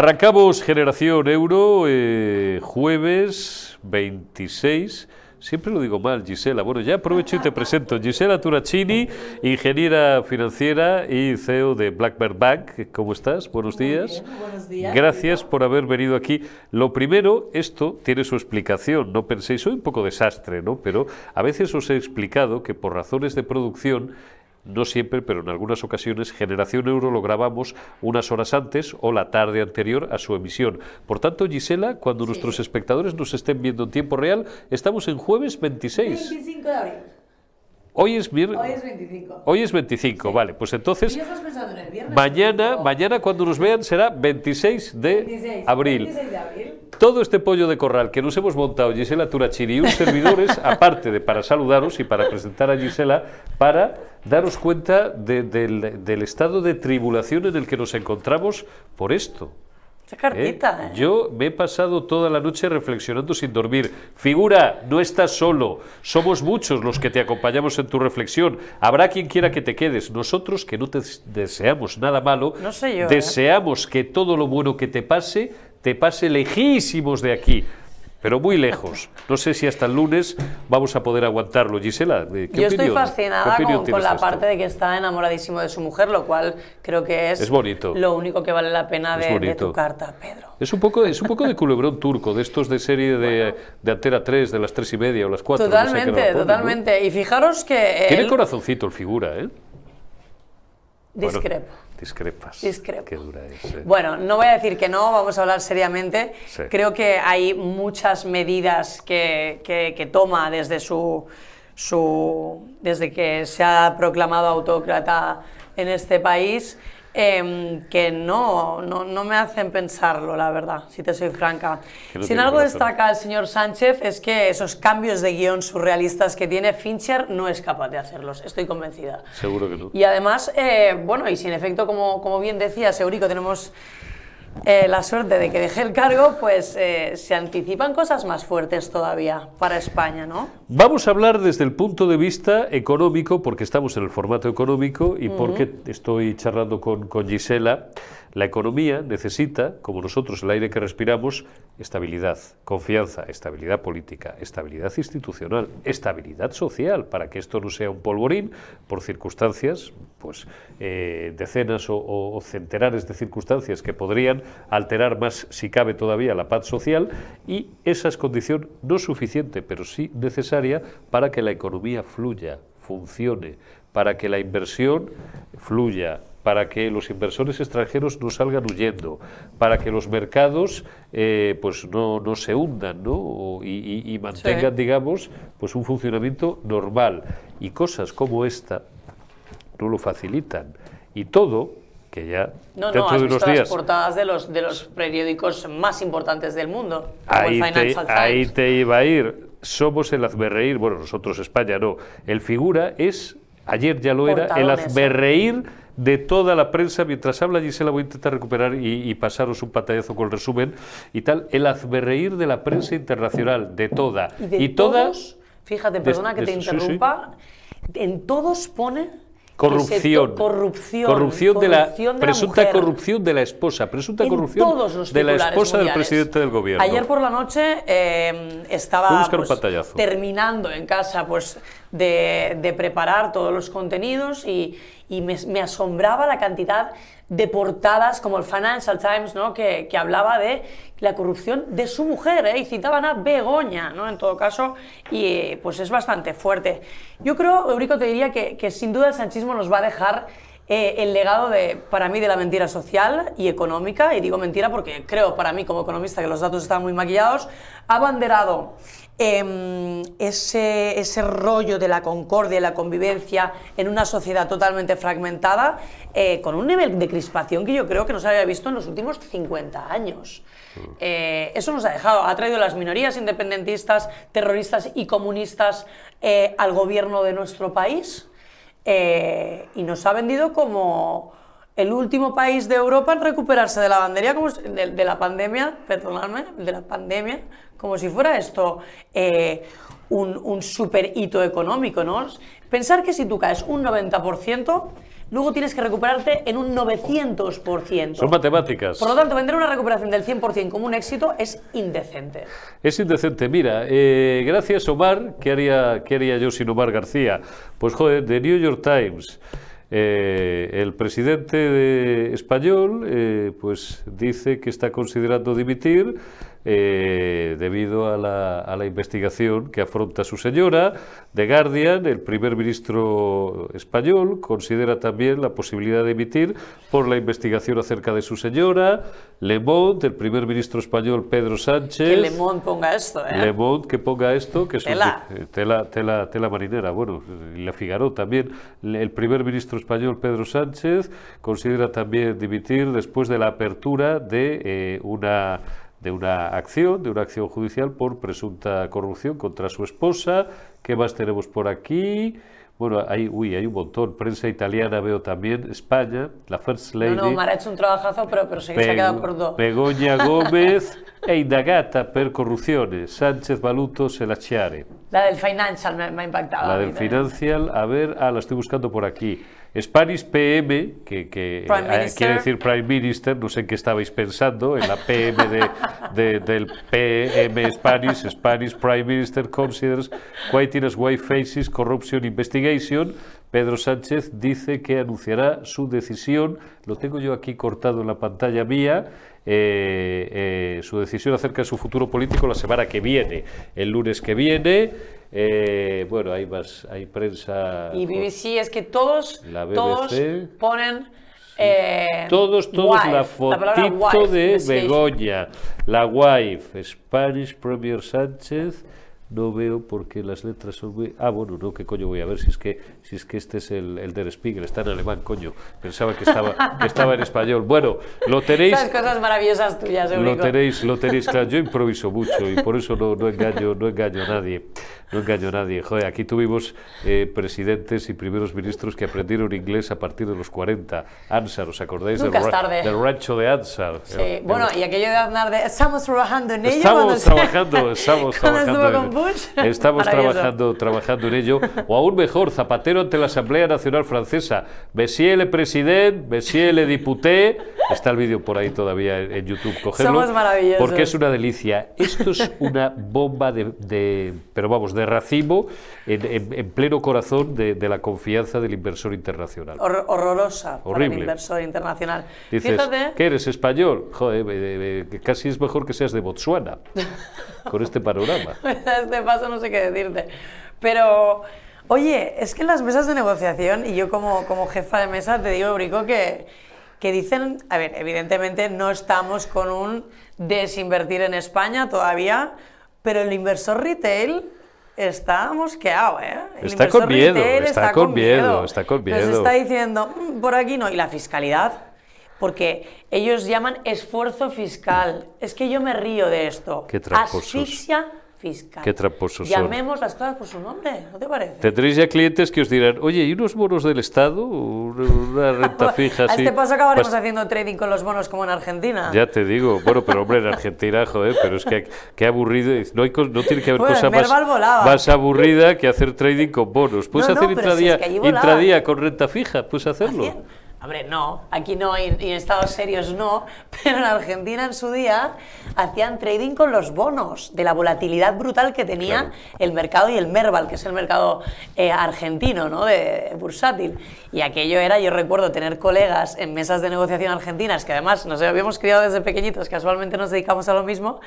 Arrancamos Generación Euro, eh, jueves 26. Siempre lo digo mal, Gisela. Bueno, ya aprovecho y te presento. Gisela Turacini, ingeniera financiera y CEO de Blackbird Bank. ¿Cómo estás? Buenos días. buenos días. Gracias por haber venido aquí. Lo primero, esto tiene su explicación. No penséis, soy un poco desastre, ¿no? Pero a veces os he explicado que por razones de producción no siempre, pero en algunas ocasiones, Generación Euro lo grabamos unas horas antes o la tarde anterior a su emisión. Por tanto, Gisela, cuando nuestros espectadores nos estén viendo en tiempo real, estamos en jueves 26. 25 de abril. Hoy es, hoy 25. Hoy es 25, vale. Pues entonces, en el viernes, mañana, mañana cuando nos vean será 26 de, abril. 26 de abril. Todo este pollo de corral que nos hemos montado Gisela Turachini y un servidores, aparte de para saludaros y para presentar a Gisela, para daros cuenta del, estado de tribulación en el que nos encontramos por esto. Cartita, ¿Eh? ¿eh? Yo me he pasado toda la noche reflexionando sin dormir. Figura, no estás solo. Somos muchos los que te acompañamos en tu reflexión. Habrá quien quiera que te quedes. Nosotros, que no te deseamos nada malo, ¿eh? deseamos que todo lo bueno que te pase te pase lejísimos de aquí pero muy lejos. No sé si hasta el lunes vamos a poder aguantarlo. Gisela, Yo estoy fascinada con, la parte de que está enamoradísimo de su mujer, lo cual creo que es, lo único que vale la pena de, tu carta, Pedro. Es un poco, es un poco de culebrón turco, de estos de serie de, Antera 3, de las 3 y media o las 4. Totalmente, totalmente. Y fijaros que... Tiene corazoncito el figura, ¿eh? Discrepo discrepas. Eh. Bueno, no voy a decir que no, vamos a hablar seriamente. Creo que hay muchas medidas que, que, toma desde su, su, desde que se ha proclamado autócrata en este país Em, que no, no, me hacen pensarlo, la verdad, si te soy franca. Si en algo destaca el señor Sánchez es que esos cambios de guión surrealistas que tiene Fincher no es capaz de hacerlos, estoy convencida. Seguro que no. Y además, eh, bueno, y sin efecto, como, como bien decías, Eurico, tenemos eh, la suerte de que deje el cargo, pues eh, se anticipan cosas más fuertes todavía para España, ¿no? Vamos a hablar desde el punto de vista económico, porque estamos en el formato económico y porque estoy charlando con, con Gisela. La economía necesita, como nosotros el aire que respiramos, estabilidad, confianza, estabilidad política, estabilidad institucional, estabilidad social, para que esto no sea un polvorín por circunstancias, pues eh, decenas o, o, centenares de circunstancias que podrían alterar más, si cabe todavía, la paz social y esa es condición no suficiente, pero sí necesaria para que la economía fluya, funcione, para que la inversión fluya, para que los inversores extranjeros no salgan huyendo, para que los mercados eh, pues no, no, se hundan ¿no? y, mantengan, digamos, pues un funcionamiento normal. Y cosas como esta no lo facilitan. Y todo que ya no, dentro no, has visto las portadas de los, de los periódicos más importantes del mundo, ahí, te, ahí te iba a ir. Somos el reír. bueno, nosotros España no. El figura es ayer ya lo era, el azberreír de toda la prensa, mientras habla Gisela voy a intentar recuperar y, pasaros un pantallazo con el resumen y tal, el azberreír de la prensa internacional, de toda. Y, todas... Fíjate, perdona que te interrumpa, en todos pone Corrupción. corrupción. Corrupción de la, presunta corrupción de la esposa, presunta corrupción de la esposa del presidente del gobierno. Ayer por la noche em, estaba pues, terminando en casa pues de, de preparar todos los contenidos y, y me, asombraba la cantidad de portadas como el Financial Times, ¿no? que, hablaba de la corrupción de su mujer, ¿eh? y citaban a Begoña, ¿no? en todo caso, y eh, pues es bastante fuerte. Yo creo, Eurico, te diría que, que sin duda el sanchismo nos va a dejar eh, el legado de, para mí de la mentira social y económica, y digo mentira porque creo para mí como economista que los datos están muy maquillados, ha abanderado em, ese, rollo de la concordia y la convivencia en una sociedad totalmente fragmentada, eh, con un nivel de crispación que yo creo que no se había visto en los últimos 50 años. Mm. Eh, eso nos ha dejado, ha traído las minorías independentistas, terroristas y comunistas al gobierno de nuestro país. Eh, y nos ha vendido como el último país de Europa en recuperarse de la bandería, de, la pandemia, perdonadme, de la pandemia, como si fuera esto eh, un, un super hito económico, ¿no? Pensar que si tú caes un 90%, luego tienes que recuperarte en un 900%. Son matemáticas. Por lo tanto, vender una recuperación del 100% como un éxito es indecente. Es indecente. Mira, eh, gracias Omar, ¿qué haría, yo sin Omar García? Pues joder, The New York Times. Eh, el presidente español eh, pues dice que está considerando dimitir eh, debido a la, investigación que afronta su señora. The Guardian, el primer ministro español, considera también la posibilidad de emitir por la investigación acerca de su señora. Le Monde, el primer ministro español Pedro Sánchez. Que Le Monde ponga esto, ¿eh? Le Monde que ponga esto, que es eh, tela. tela, marinera. Bueno, La Figaro también. El primer ministro español Pedro Sánchez considera también dimitir después de la apertura de eh, una de una acción, de una acción judicial por presunta corrupción contra su esposa. ¿Qué más tenemos por aquí? Bueno, hay, uy, hay un montón. Prensa italiana veo también, España, la First Lady. No, no, ha hecho un trabajazo, pero, pero se, ha quedado por dos. Begoña Gómez e indagata per corrupciones. Sánchez Baluto se la chiare. La del Financial me, ha impactado. La del Financial, a ver, a ah, la estoy buscando por aquí. Spanish PM, que, eh, ah, quiere decir Prime Minister, no sé qué estabais pensando, en la PM de, del PM Spanish, Spanish Prime Minister considers white as white faces corruption investigation Pedro Sánchez dice que anunciará su decisión, lo tengo yo aquí cortado en la pantalla mía, eh, eh, su decisión acerca de su futuro político la semana que viene, el lunes que viene. Eh, bueno, hay más, hay prensa. Y BBC, es que todos, todos ponen. todos, todos la fotito de Begoña, la wife, Spanish Premier Sánchez no veo porque las letras son muy... Ah, bueno, no, qué coño voy a ver si es que, si es que este es el, el Der Spiegel, está en alemán, coño. Pensaba que estaba, que estaba en español. Bueno, lo tenéis... cosas maravillosas tuyas, Eurico. Lo tenéis, lo tenéis, yo improviso mucho y por eso no, no, engaño, no engaño a nadie no engañó nadie. Joder, aquí tuvimos eh, presidentes y primeros ministros que aprendieron inglés a partir de los 40. Ansar, ¿os acordáis del, rancho de Ansar? Sí, bueno, y aquello de Aznar estamos trabajando en ello. Estamos trabajando, estamos trabajando. Estamos trabajando, trabajando en ello. O aún mejor, Zapatero ante la Asamblea Nacional Francesa. Monsieur le Président, Monsieur le diputé, Está el vídeo por ahí todavía en, YouTube. Cogerlo. Porque es una delicia. Esto es una bomba de, de pero vamos, de de racimo... en, pleno corazón de, la confianza del inversor internacional. horrorosa Horrible. Para el inversor internacional. Dices, ¿que eres español? Eh, eh, casi es mejor que seas de Botsuana con este panorama. este paso no sé qué decirte. Pero... Oye, es que en las mesas de negociación, y yo como, como jefa de mesa te digo, Brico, que, que dicen, a ver, evidentemente no estamos con un desinvertir en España todavía, pero el inversor retail ¿eh? está mosqueado, ¿eh? está, con miedo, está, con, miedo, está, con, miedo, Nos está diciendo, mm, por aquí no. Y la fiscalidad, porque ellos llaman esfuerzo fiscal. Es que yo me río de esto. Qué Asfixia fiscal. Qué tramposos Llamemos las cosas por su nombre, ¿no te parece? Tendréis ya clientes que os dirán, oye, ¿y unos bonos del Estado? Una renta fija. a este paso acabaremos pues haciendo trading con los bonos como en Argentina. Ya te digo, bueno, pero hombre, en Argentina, joder, pero es que qué aburrido. No, hay, no tiene que haber cosa más, Vas aburrida que hacer trading con bonos. Puedes hacer intradía, con renta fija, puedes hacerlo. Hombre, no, aquí no, y, en Estados serios no, pero en Argentina en su día hacían trading con los bonos de la volatilidad brutal que tenía el mercado y el Merval, que es el mercado eh, argentino, ¿no? De, de, bursátil. Y aquello era, yo recuerdo tener colegas en mesas de negociación argentinas, que además nos habíamos criado desde pequeñitos, casualmente nos dedicamos a lo mismo,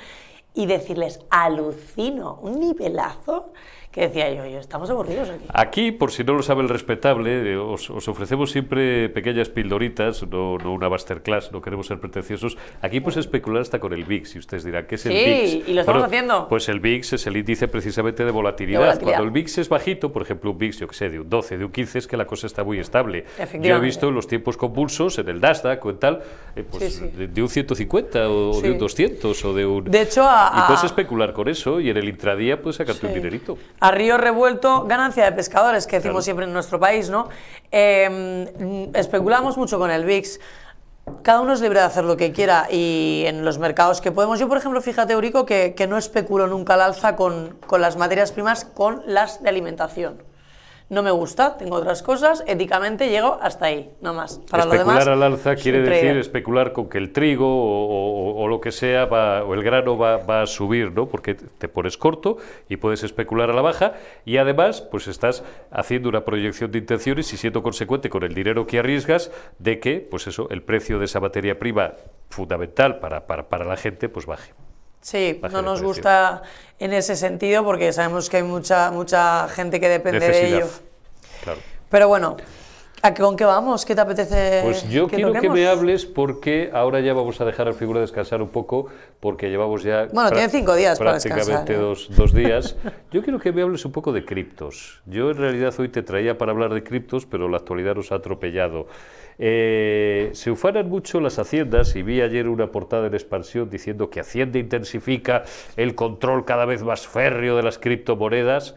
y decirles, alucino, un nivelazo que decía yo, estamos aburridos aquí. Aquí, por si no lo sabe el respetable, eh, os, ofrecemos siempre pequeñas pildoritas, no, una masterclass, no queremos ser pretenciosos. Aquí pues especular hasta con el VIX, y ustedes dirán, ¿qué es el VIX? Sí, y lo estamos haciendo. Pues el VIX es el índice precisamente de volatilidad. Cuando el VIX es bajito, por ejemplo, un VIX, yo que sé, de un 12, de un 15, es que la cosa está muy estable. Yo he visto en los tiempos convulsos, en el Nasdaq o en tal, eh, pues De, un 150 o de un 200 o de un... De hecho, a, Y puedes especular con eso y en el intradía puedes sacarte un dinerito a río revuelto, ganancia de pescadores, que decimos siempre en nuestro país, ¿no? Em, especulamos mucho con el VIX. Cada uno es libre de hacer lo que quiera y en los mercados que podemos. Yo, por ejemplo, fíjate, Eurico, que, no especulo nunca al alza con las materias primas, con las de alimentación no me gusta, tengo otras cosas, éticamente llego hasta ahí, no más. Para especular lo al alza quiere decir especular con que el trigo o, lo que sea o el grano va, a subir, ¿no? Porque te pones corto y puedes especular a la baja y además pues estás haciendo una proyección de intenciones y siendo consecuente con el dinero que arriesgas de que, pues eso, el precio de esa materia prima fundamental para, para, para la gente pues baje. Sí, no nos gusta en ese sentido porque sabemos que hay mucha, mucha gente que depende de ello. Pero bueno, ¿a con qué vamos? ¿Qué te apetece? Pues yo quiero que me hables porque ahora ya vamos a dejar al figura descansar un poco porque llevamos ya... Bueno, tiene cinco días prácticamente ¿eh? dos días. yo quiero que me hables un poco de criptos. Yo en realidad hoy te traía para hablar de criptos, pero la actualidad nos ha atropellado. Eh, se ufanan mucho las haciendas y vi ayer una portada en expansión diciendo que Hacienda intensifica el control cada vez más férreo de las criptomonedas.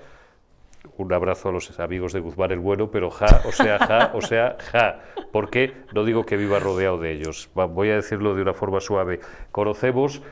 Un abrazo a los amigos de Guzmán el Bueno, pero ja, o sea, ja, o sea, ja, porque no digo que viva rodeado de ellos, voy a decirlo de una forma suave. Conocemos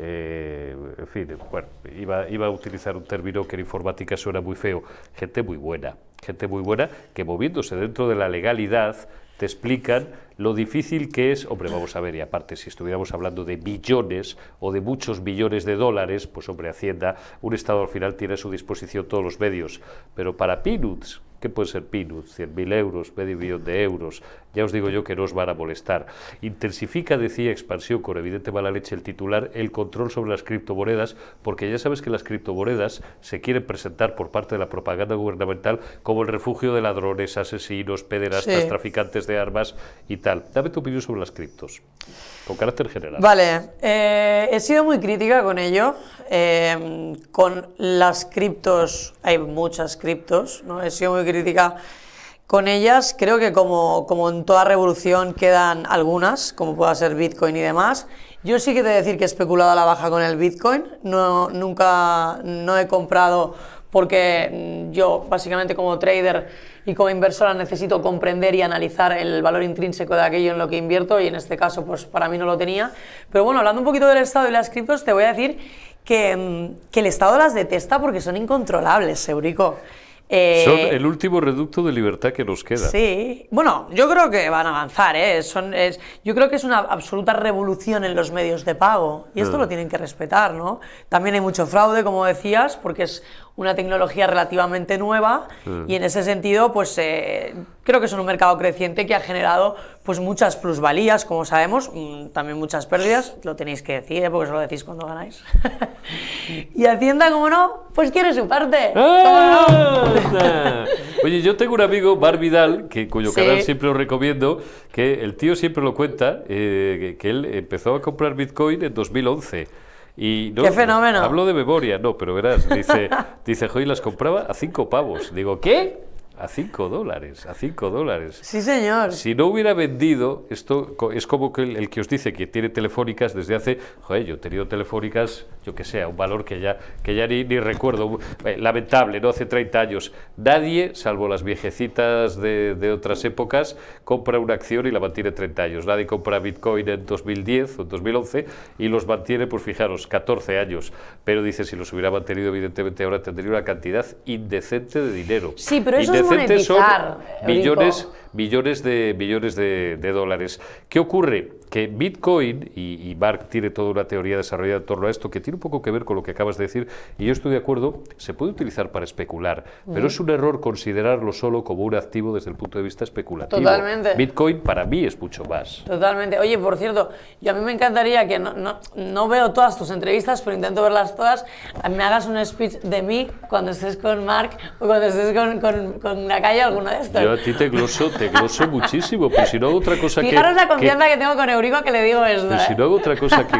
eh, en fin, bueno, iba, a utilizar un término que en informática suena muy feo, gente muy buena, gente muy buena que moviéndose dentro de la legalidad te explican lo difícil que es, hombre, vamos a ver, y aparte, si estuviéramos hablando de billones o de muchos billones de dólares, pues hombre, Hacienda, un Estado al final tiene a su disposición todos los medios, pero para Peanuts, que puede ser Pinus, 100.000 euros, medio millón de euros, ya os digo yo que no os van a molestar. Intensifica, decía Expansión, con evidente mala leche el titular, el control sobre las criptomonedas, porque ya sabes que las criptomonedas se quieren presentar por parte de la propaganda gubernamental como el refugio de ladrones, asesinos, pederastas, traficantes de armas y tal. Dame tu opinión sobre las criptos, con carácter general. Vale, eh, he sido muy crítica con ello. Eh, con las criptos, hay muchas criptos, ¿no? He sido muy crítica con ellas. Creo que como, como en toda revolución quedan algunas, como pueda ser Bitcoin y demás. Yo sí que te decir que he especulado a la baja con el Bitcoin. No, nunca no he comprado porque mm, yo básicamente como trader y como inversora necesito comprender y analizar el valor intrínseco de aquello en lo que invierto y en este caso pues para mí no lo tenía. Pero bueno, hablando un poquito del estado y las criptos, te voy a decir que, mm, que el estado las detesta porque son incontrolables, Eurico. Eh, Son el último reducto de libertad que nos queda. Sí, bueno, yo creo que van a avanzar. ¿eh? Son, es, yo creo que es una absoluta revolución en los medios de pago y esto mm. lo tienen que respetar. ¿no? También hay mucho fraude, como decías, porque es una tecnología relativamente nueva mm. y en ese sentido pues eh, creo que es un mercado creciente que ha generado pues muchas plusvalías, como sabemos, mm, también muchas pérdidas, lo tenéis que decir ¿eh? porque eso lo decís cuando ganáis. y Hacienda, como no, pues quiere su parte. ¡Eh! Oye, yo tengo un amigo, Bar Vidal, que, cuyo canal siempre lo recomiendo, que el tío siempre lo cuenta, que él empezó a comprar Bitcoin en 2011. Y ¡Qué fenómeno! Hablo de memoria, no, pero verás, dice, dice, hoy las compraba a cinco pavos. Digo, ¿qué? a 5 dólares, a 5 dólares. Sí, señor. Si no hubiera vendido, esto es como que el, que os dice que tiene telefónicas desde hace, joder, yo he tenido telefónicas, yo que sé, un valor que ya, que ya ni, recuerdo, eh, lamentable, ¿no? Hace 30 años. Nadie, salvo las viejecitas de, otras épocas, compra una acción y la mantiene 30 años. Nadie compra Bitcoin en 2010 o 2011 y los mantiene, pues fijaros, 14 años. Pero dice, si los hubiera mantenido, evidentemente ahora tendría una cantidad indecente de dinero. Sí, pero eso son millones de, billones de, dólares. ¿Qué ocurre? Que Bitcoin, y, Mark tiene toda una teoría desarrollada en torno a esto, que tiene un poco que ver con lo que acabas de decir, y yo estoy de acuerdo, se puede utilizar para especular, pero mm. es un error considerarlo solo como un activo desde el punto de vista especulativo. Totalmente. Bitcoin para mí es mucho más. Totalmente. Oye, por cierto, yo a mí me encantaría que no, no, no veo todas tus entrevistas, pero intento verlas todas, me hagas un speech de mí cuando estés con Mark o cuando estés con una calle alguno de estos. Yo a ti te gloso, te gloso muchísimo, pero si no hago otra cosa Fijaros que... Fijaros la confianza que, tengo con Eurico que le digo esto. Pero si ¿eh? no hago otra cosa que,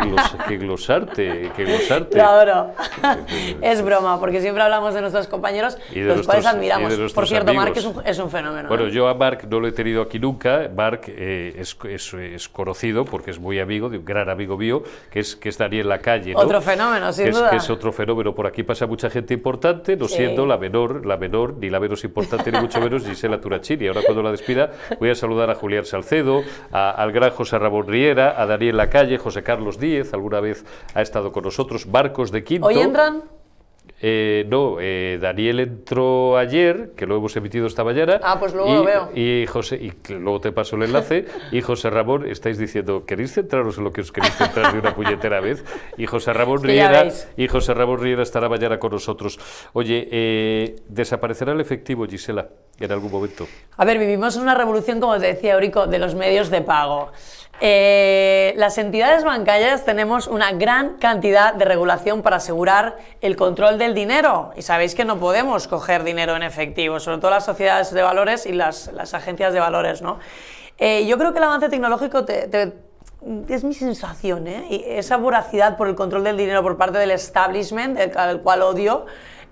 que glosarte, que glosarte. Lo adoro. es broma, porque siempre hablamos de nuestros compañeros, y de los cuales admiramos. Por cierto, Marc es, un, fenómeno. Bueno, ¿eh? yo a Marc no lo he tenido aquí nunca. Marc eh, es, es, es, conocido porque es muy amigo, de un gran amigo mío, que es, que en la calle. ¿no? Otro fenómeno, sin duda. Es, que es otro fenómeno. Por aquí pasa mucha gente importante, no siendo la menor, la menor ni la menos importante y mucho menos Gisela Turachini. Ahora cuando la despida voy a saludar a Julián Salcedo, al gran José Ramón Riera, a Daniel Lacalle, José Carlos Díez, alguna vez ha estado con nosotros, Barcos de Quinto. ¿Hoy entran? Eh, no, eh, Daniel entró ayer, que lo hemos emitido esta mañana. Ah, pues luego y, lo veo. Y, José, y luego te paso el enlace. y José Ramón, estáis diciendo, ¿queréis centraros en lo que os queréis centrar de una puñetera vez? Y José Ramón Riera, y José Riera estará mañana con nosotros. Oye, eh, ¿desaparecerá el efectivo, Gisela? en algún momento? A ver, vivimos una revolución, como te decía Eurico, de los medios de pago. Eh, las entidades bancarias tenemos una gran cantidad de regulación para asegurar el control del dinero y sabéis que no podemos coger dinero en efectivo, sobre todo las sociedades de valores y las, agencias de valores. ¿no? Eh, yo creo que el avance tecnológico es mi sensación, ¿eh? y esa voracidad por el control del dinero por parte del establishment, al cual odio,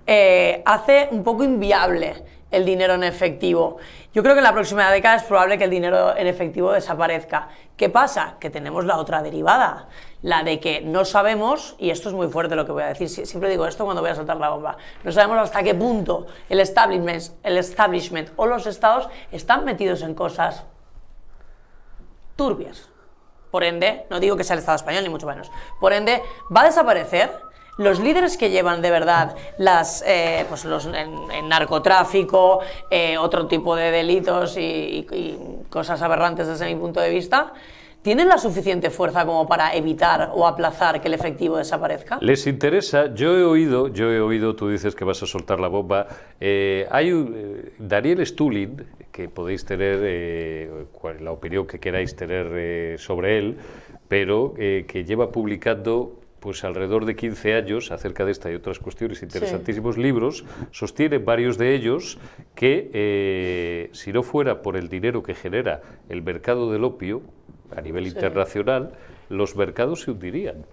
eh, hace un poco inviable el dinero en efectivo. Yo creo que en la próxima década es probable que el dinero en efectivo desaparezca. ¿Qué pasa? Que tenemos la otra derivada, la de que no sabemos, y esto es muy fuerte lo que voy a decir, siempre digo esto cuando voy a saltar la bomba, no sabemos hasta qué punto el establishment, el establishment o los estados están metidos en cosas turbias. Por ende, no digo que sea el Estado español, ni mucho menos. Por ende, ¿va a desaparecer? los líderes que llevan de verdad las, eh, pues los, en, narcotráfico, eh, otro tipo de delitos y, cosas aberrantes desde mi punto de vista, ¿Tienen la suficiente fuerza como para evitar o aplazar que el efectivo desaparezca? Les interesa. Yo he oído, yo he oído, tú dices que vas a soltar la bomba. Eh, hay un, Daniel Stulin, que podéis tener la opinión que queráis tener sobre él, pero que lleva publicando pues alrededor de 15 años, acerca de esta y otras cuestiones, interesantísimos libros, sostiene varios de ellos que eh, si no fuera por el dinero que genera el mercado del opio a nivel internacional, los mercados se hundirían.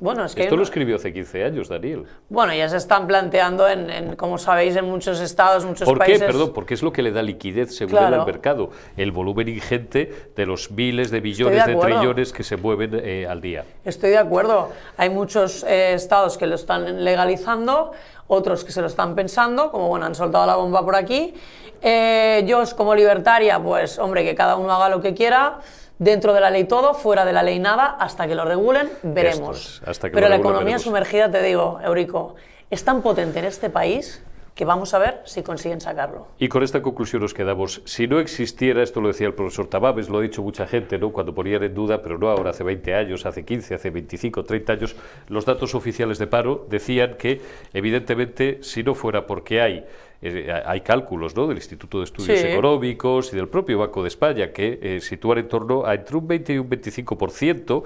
Bueno, Esto lo escribió hace 15 años, Daniel. Bueno, ya se están planteando, en, como sabéis, en muchos estados, muchos países... ¿Por qué? Perdón, porque es lo que le da liquidez, según al mercado, el volumen ingente de los miles de billones de, trillones que se mueven eh, al día. Estoy de acuerdo. Hay muchos eh, estados que lo están legalizando, otros que se lo están pensando, como bueno, han soltado la bomba por aquí, eh, yo, como libertaria, pues hombre, que cada uno haga lo que quiera. Dentro de la ley todo, fuera de la ley nada, hasta que lo regulen, veremos. Pero la economía sumergida, te digo, Eurico, es tan potente en este país que vamos a ver si consiguen sacarlo. Y con esta conclusión nos quedamos. Si no existiera, esto lo decía el profesor Tabávez, lo ha dicho mucha gente, ¿no? cuando ponían en duda, pero no ahora, hace 20 años, hace 15, hace 25, 30 años, los datos oficiales de paro decían que, evidentemente, si no fuera porque hay hay cálculos del Instituto de Estudios Económicos y del propio Banco de España que eh, situar en torno a entre un 20 y un 25%. ciento,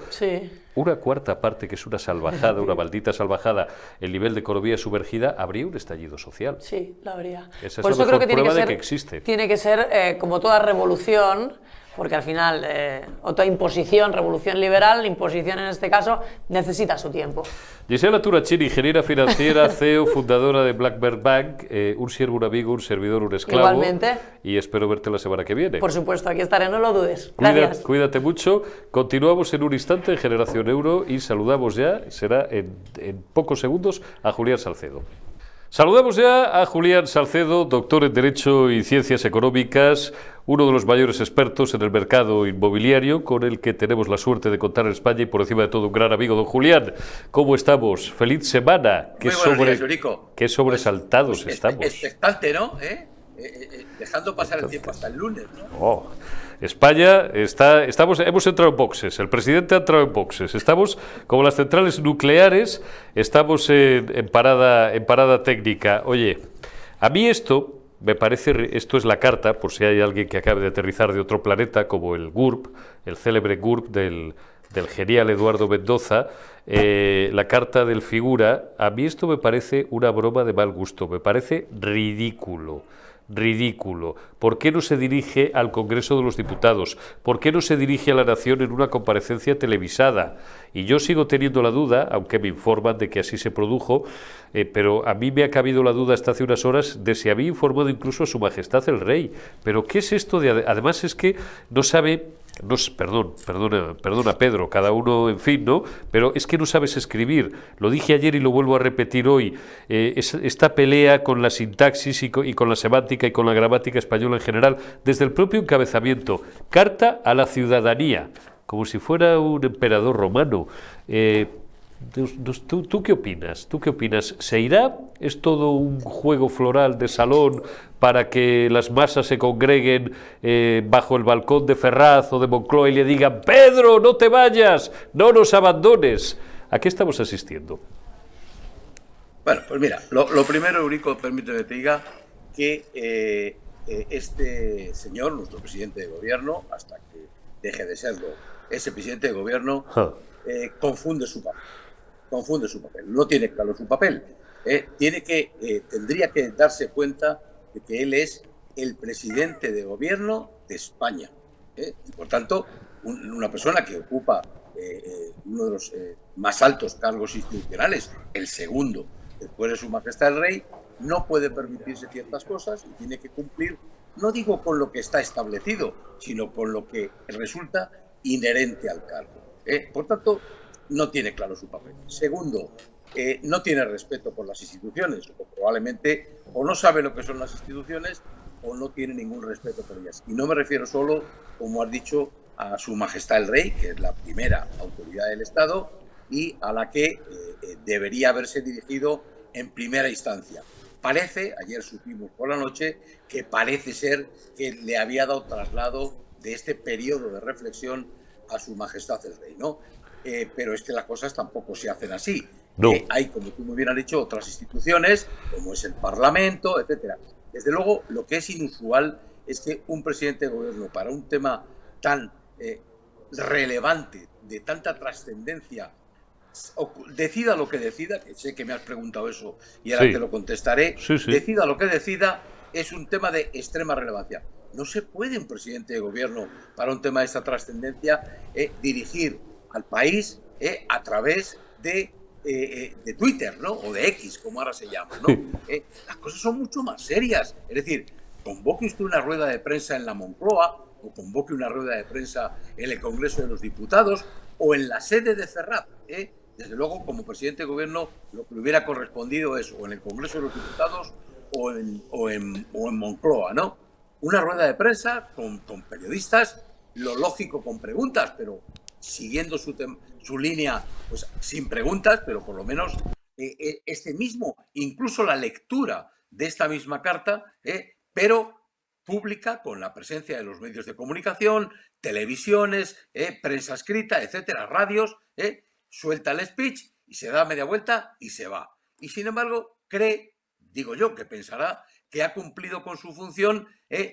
Una cuarta parte, que es una salvajada, una maldita salvajada, el nivel de economía sumergida, habría un estallido social. Sí, lo habría. Esa Por es eso la creo que tiene que ser, existe. Tiene que ser, eh, como toda revolución, porque al final eh, otra imposición, revolución liberal, imposición en este caso, necesita su tiempo. Gisela Turachín, ingeniera financiera, CEO, fundadora de Blackbird Bank, eh, un siervo, un amigo, un servidor, un esclavo. Igualmente. Y espero verte la semana que viene. Por supuesto, aquí estaré, no lo dudes. Gracias. Cuídate, mucho. Continuamos en un instante en Generación Euro y saludamos ya, será en pocos segundos, a Julián Salcedo. Saludamos ya a Julián Salcedo, doctor en Derecho y Ciencias Económicas, uno de los mayores expertos en el mercado inmobiliario, con el que tenemos la suerte de contar en España y por encima de todo un gran amigo, don Julián. ¿Cómo estamos? Feliz semana. Qué, sobresaltados pues, pues, estamos. Expectante, ¿no? ¿Eh? Eh, eh, dejando pasar el tiempo hasta el lunes. Oh, España está, estamos, hemos entrado en boxes, el presidente ha entrado en boxes, estamos como las centrales nucleares, estamos en, parada, en parada técnica. Oye, a mí esto, me parece, esto es la carta, por si hay alguien que acabe de aterrizar de otro planeta, como el GURP, el célebre GURP del, del genial Eduardo Mendoza, eh, la carta del figura, a mí esto me parece una broma de mal gusto, me parece ridículo ridículo. ¿Por qué no se dirige al Congreso de los Diputados? ¿Por qué no se dirige a la Nación en una comparecencia televisada? Y yo sigo teniendo la duda, aunque me informan de que así se produjo, eh, pero a mí me ha cabido la duda hasta hace unas horas de si había informado incluso a Su Majestad el Rey. Pero ¿qué es esto de... Además es que no sabe sé, perdón, perdona, perdona Pedro, cada uno, en fin, ¿no? Pero es que no sabes escribir. Lo dije ayer y lo vuelvo a repetir hoy. Eh, esta pelea con la sintaxis y con, la semántica y con la gramática española en general, desde el propio encabezamiento. Carta a la ciudadanía, como si fuera un emperador romano. Eh, ¿Tú, tú, qué opinas? ¿Tú qué opinas? ¿Se irá? ¿Es todo un juego floral de salón para que las masas se congreguen eh, bajo el balcón de Ferraz o de Moncloa y le digan, Pedro, no te vayas, no nos abandones? ¿A qué estamos asistiendo? Bueno, pues mira, lo, primero, Eurico, permíteme que te diga que eh, eh, este señor, nuestro presidente de gobierno, hasta que deje de serlo ese presidente de gobierno, confunde su parte confunde su papel, no tiene claro su papel. Eh, tiene que, eh, tendría que darse cuenta de que él es el presidente de gobierno de España. Eh, y por tanto, una persona que ocupa uno de los más altos cargos institucionales, el segundo, después de su majestad el rey, no puede permitirse ciertas cosas y tiene que cumplir, no digo con lo que está establecido, sino con lo que resulta inherente al cargo. Por tanto, no tiene claro su papel. Segundo, eh, no tiene respeto por las instituciones, o probablemente o no sabe lo que son las instituciones o no tiene ningún respeto por ellas. Y no me refiero solo, como has dicho, a Su Majestad el Rey, que es la primera autoridad del Estado y a la que eh, eh, debería haberse dirigido en primera instancia. Parece, ayer supimos por la noche, que parece ser que le había dado traslado de este periodo de reflexión a Su Majestad el Rey. ¿no? Eh, pero es que las cosas tampoco se hacen así. Eh, hay, como tú muy bien has dicho, otras instituciones, como es el Parlamento, etcétera. Desde luego, lo que es inusual es que un presidente de gobierno, para un tema tan eh, relevante, de tanta trascendencia, decida lo que decida, que sé que me has preguntado eso y ahora te lo contestaré, decida lo que decida, es un tema de extrema relevancia. No se puede un presidente de gobierno, para un tema de esta trascendencia, dirigir al país eh, a través eh, eh, de, Twitter, ¿no? O de X, como ahora se llama, ¿no? las cosas son mucho más serias. Es decir, convoque usted una rueda de prensa en la Moncloa o convoque una rueda de prensa en el Congreso de los Diputados o en la sede de Ferrat. Desde luego, como presidente de gobierno, lo que le hubiera correspondido es o en el Congreso de los Diputados o en, o en, Moncloa, ¿no? Una rueda de prensa con, con periodistas, lo lógico con preguntas, pero siguiendo su, su línea, pues sin preguntas, pero por lo menos eh, eh, este mismo, incluso la lectura de esta misma carta, eh, pero pública con la presencia de los medios de comunicación, televisiones, eh, prensa escrita, etcétera, radios, suelta el speech y se da media vuelta y se va. Y sin embargo, cree, digo yo, que pensará que ha cumplido con su función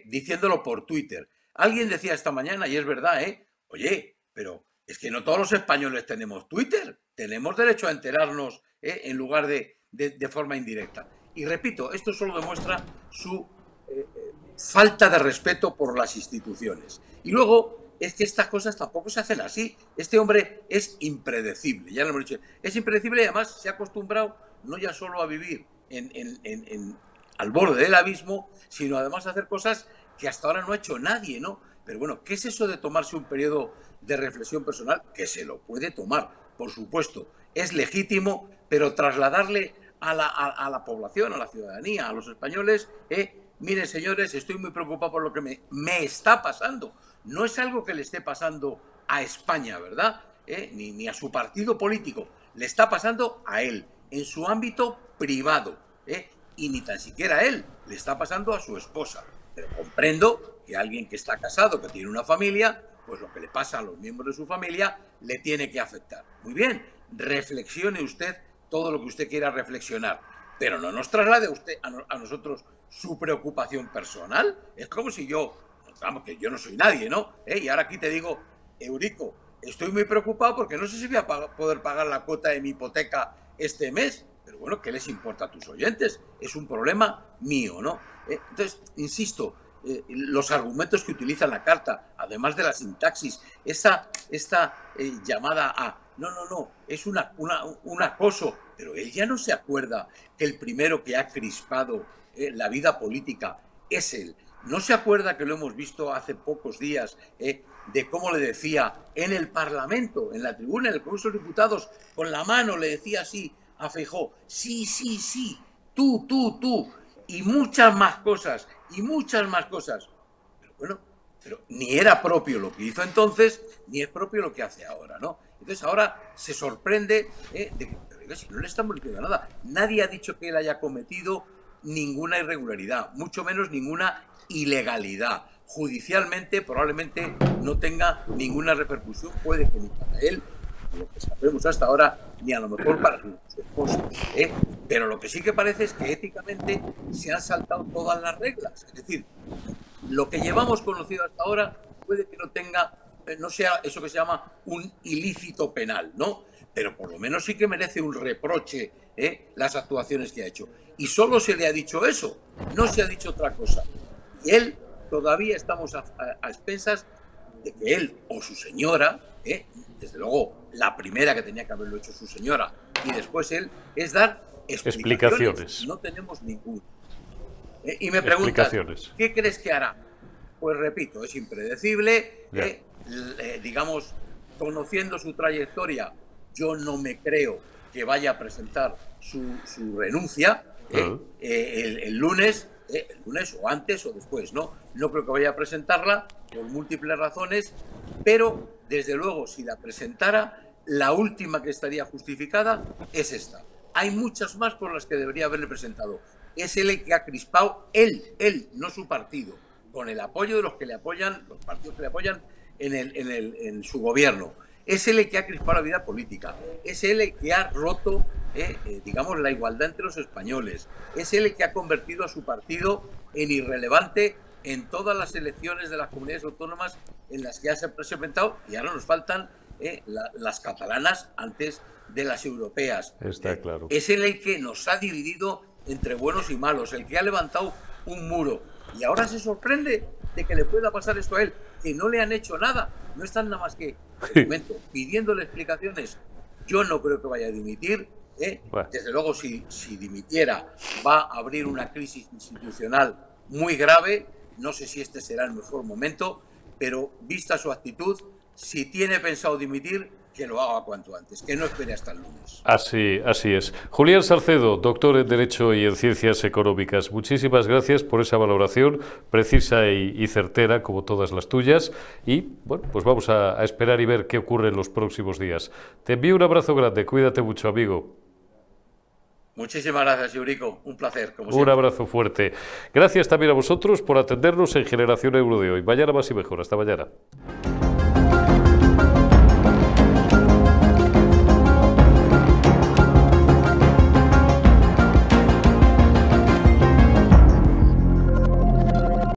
diciéndolo por Twitter. Alguien decía esta mañana, y es verdad, ¿eh? oye, pero es que no todos los españoles tenemos Twitter. Tenemos derecho a enterarnos eh, en lugar de, de, forma indirecta. Y repito, esto solo demuestra su eh, eh, falta de respeto por las instituciones. Y luego es que estas cosas tampoco se hacen así. Este hombre es impredecible, ya lo hemos dicho. Es impredecible y además se ha acostumbrado no ya solo a vivir en, al borde del abismo, sino además a hacer cosas que hasta ahora no ha hecho nadie, ¿no? Pero bueno, ¿qué es eso de tomarse un periodo de reflexión personal, que se lo puede tomar, por supuesto, es legítimo, pero trasladarle a la, a, la población, a la ciudadanía, a los españoles, eh, miren señores, estoy muy preocupado por lo que me, me, está pasando. No es algo que le esté pasando a España, ¿verdad? Eh, ni, ni, a su partido político, le está pasando a él, en su ámbito privado. Eh, y ni tan siquiera a él, le está pasando a su esposa. Pero comprendo que alguien que está casado, que tiene una familia, pues lo que le pasa a los miembros de su familia le tiene que afectar. Muy bien, reflexione usted todo lo que usted quiera reflexionar, pero no nos traslade usted a, a nosotros su preocupación personal. Es como si yo, vamos, que yo no soy nadie, ¿no? ¿Eh? Y ahora aquí te digo, Eurico, estoy muy preocupado porque no sé si voy a poder pagar la cuota de mi hipoteca este mes. Pero bueno, ¿qué les importa a tus oyentes? Es un problema mío, ¿no? Eh, entonces, insisto, eh, los argumentos que utiliza la carta, además de la sintaxis, esta, esta eh, llamada a, no, no, no, es una, un acoso, pero él ya no se acuerda que el primero que ha crispado eh, la vida política es él. No se acuerda que lo hemos visto hace pocos días de cómo le decía en el Parlamento, en la tribuna, en el Congreso de Diputados, con la mano le decía así a Feijó, sí, sí, sí, tú, tú, tú, y muchas más cosas, y muchas más cosas. Pero bueno, pero ni era propio lo que hizo entonces, ni es propio lo que hace ahora, ¿no? Entonces ahora se sorprende ¿eh? de que no le estamos diciendo nada. Nadie ha dicho que él haya cometido ninguna irregularidad, mucho menos ninguna ilegalidad. Judicialmente probablemente no tenga ninguna repercusión, puede que ni para él, lo que sabemos hasta ahora, ni a lo mejor para su esposo. ¿eh? Pero lo que sí que parece es que éticamente se han saltado todas las reglas. Es decir, lo que llevamos conocido hasta ahora puede que no tenga, eh, no sea eso que se llama un ilícito penal, ¿no? Pero por lo menos sí que merece un reproche ¿eh? las actuaciones que ha hecho. Y solo se le ha dicho eso, no se ha dicho otra cosa. Y él todavía estamos a, expensas de que él o su señora, ¿eh? desde luego la primera que tenía que haberlo hecho su señora y después él, es dar explicaciones. No tenemos ninguna. Eh, y me preguntan, ¿qué crees que hará? Pues repito, es impredecible. Eh, digamos, conociendo su trayectoria, yo no me creo que vaya a presentar su, renuncia eh, ah. el, el, lunes, el lunes o antes o después, ¿no? No creo que vaya a presentarla por múltiples razones, pero desde luego, si la presentara, la última que estaría justificada es esta hay muchas más por las que debería haberle presentado. Es el que ha crispado, él, él, no su partido, con el apoyo de los que le apoyan, los partidos que le apoyan en, su gobierno. Es él el que ha crispado la vida política. Es él el que ha roto, eh, eh, digamos, la igualdad entre los españoles. Es él el que ha convertido a su partido en irrelevante en todas las elecciones de las comunidades autónomas en las que ya se ha presentado y ahora nos faltan eh, las catalanas antes de las europeas. Está eh, claro. Es él el que nos ha dividido entre buenos y malos, el que ha levantado un muro. Y ahora se sorprende de que le pueda pasar esto a él, que no le han hecho nada, no están nada más que pidiéndole explicaciones. Yo no creo que vaya a dimitir. ¿eh? Desde luego, si, si dimitiera, va a abrir una crisis institucional muy grave. No sé si este será el mejor momento, pero vista su actitud, si tiene pensado dimitir, que lo haga cuanto antes, que no espere hasta el lunes. Así, así es. Julián Salcedo, doctor en Derecho y en Ciencias Económicas, muchísimas gracias por esa valoración precisa y, certera, como todas las tuyas, y bueno, pues vamos a, esperar y ver qué ocurre en los próximos días. Te envío un abrazo grande, cuídate mucho, amigo. Muchísimas gracias, Yurico. Un placer. Como un abrazo fuerte. Gracias también a vosotros por atendernos en Generación Euro de hoy. Mañana más y mejor. Hasta mañana.